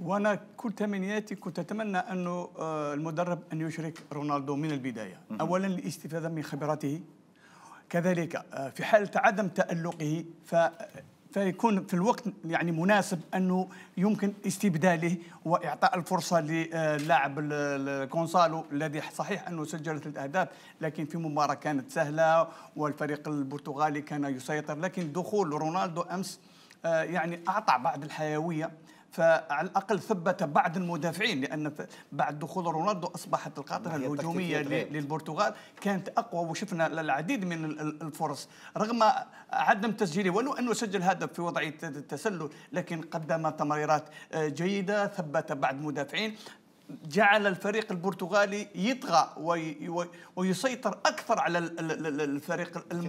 وانا كل تمنياتي كنت اتمنى انه آه، المدرب ان يشرك رونالدو من البدايه اولا للاستفاده من خبراته كذلك آه، في حاله عدم تالقه ف فيكون في الوقت يعني مناسب انه يمكن استبداله واعطاء الفرصه آه، للاعب كونسالو الذي صحيح انه سجل ثلاث اهداف لكن في مباراه كانت سهله والفريق البرتغالي كان يسيطر لكن دخول رونالدو امس يعني اعطى بعض الحيويه فعلى الاقل ثبت بعض المدافعين لان بعد دخول رونالدو اصبحت القاطره الهجوميه للبرتغال كانت اقوى وشفنا العديد من الفرص رغم عدم تسجيله ولو انه سجل هدف في وضعيه التسلل لكن قدم تمريرات آه، جيده ثبت بعض المدافعين جعل الفريق البرتغالي يطغى ويسيطر اكثر على الفريق المغربي